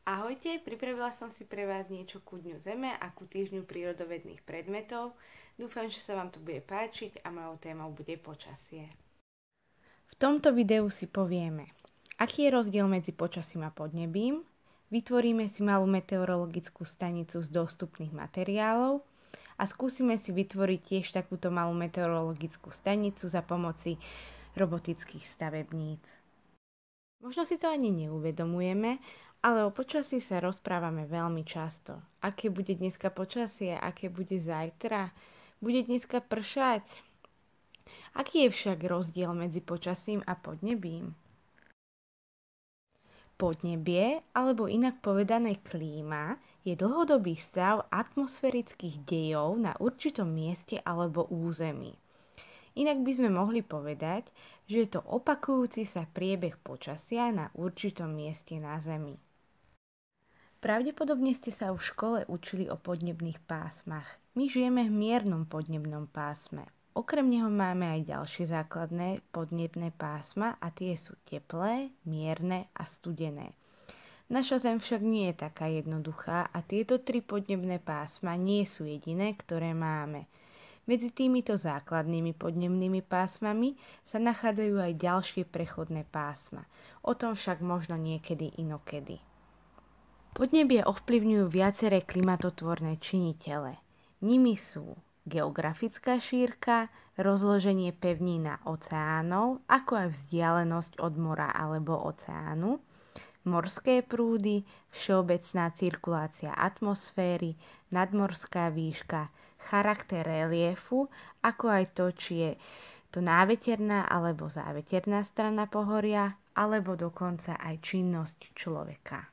Ahojte, pripravila som si pre vás niečo ku Dňu Zeme a ku Týždňu prírodovedných predmetov. Dúfam, že sa vám to bude páčiť a mojou témou bude počasie. V tomto videu si povieme, aký je rozdiel medzi počasím a podnebím, vytvoríme si malú meteorologickú stanicu z dostupných materiálov a skúsime si vytvoriť tiež takúto malú meteorologickú stanicu za pomoci robotických stavebníc. Možno si to ani neuvedomujeme, ale o počasí sa rozprávame veľmi často. Aké bude dneska počasie, aké bude zajtra, bude dneska pršať. Aký je však rozdiel medzi počasím a podnebím? Podnebie, alebo inak povedané klíma, je dlhodobý stav atmosférických dejov na určitom mieste alebo území. Inak by sme mohli povedať, že je to opakujúci sa priebeh počasia na určitom mieste na Zemi. Pravdepodobne ste sa už v škole učili o podnebných pásmach. My žijeme v miernom podnebnom pásme. Okrem neho máme aj ďalšie základné podnebné pásma a tie sú teplé, mierne a studené. Naša Zem však nie je taká jednoduchá a tieto tri podnebné pásma nie sú jediné, ktoré máme. Medzi týmito základnými podnebnými pásmami sa nachádzajú aj ďalšie prechodné pásma. O tom však možno niekedy inokedy. Podnebie ovplyvňujú viaceré klimatotvorné činitele. Nimi sú geografická šírka, rozloženie pevnín na oceánov, ako aj vzdialenosť od mora alebo oceánu, morské prúdy, všeobecná cirkulácia atmosféry, nadmorská výška, charakter reliefu, ako aj to, či je to náveterná alebo záveterná strana pohoria, alebo dokonca aj činnosť človeka.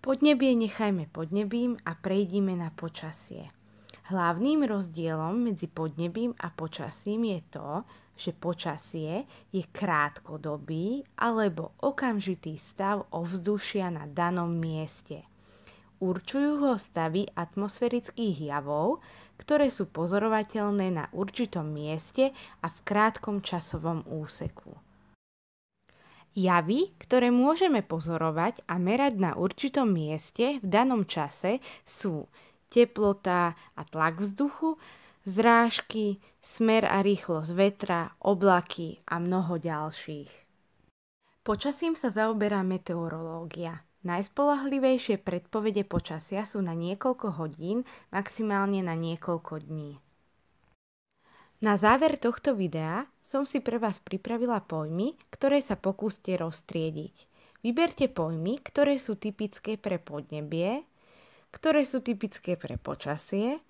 Podnebie nechajme podnebím a prejdime na počasie. Hlavným rozdielom medzi podnebím a počasím je to, že počasie je krátkodobý alebo okamžitý stav ovzdušia na danom mieste. Určujú ho stavy atmosférických javov, ktoré sú pozorovateľné na určitom mieste a v krátkom časovom úseku. Javy, ktoré môžeme pozorovať a merať na určitom mieste v danom čase sú teplota a tlak vzduchu, zrážky, smer a rýchlosť vetra, oblaky a mnoho ďalších. Počasím sa zaoberá meteorológia. Najspolahlivejšie predpovede počasia sú na niekoľko hodín, maximálne na niekoľko dní. Na záver tohto videa som si pre vás pripravila pojmy, ktoré sa pokúste roztriediť. Vyberte pojmy, ktoré sú typické pre podnebie, ktoré sú typické pre počasie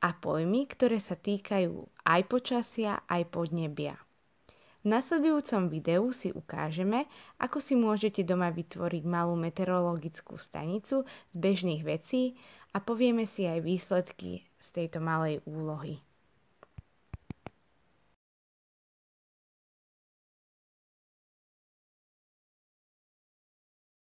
a pojmy, ktoré sa týkajú aj počasia, aj podnebia. V nasledujúcom videu si ukážeme, ako si môžete doma vytvoriť malú meteorologickú stanicu z bežných vecí a povieme si aj výsledky z tejto malej úlohy.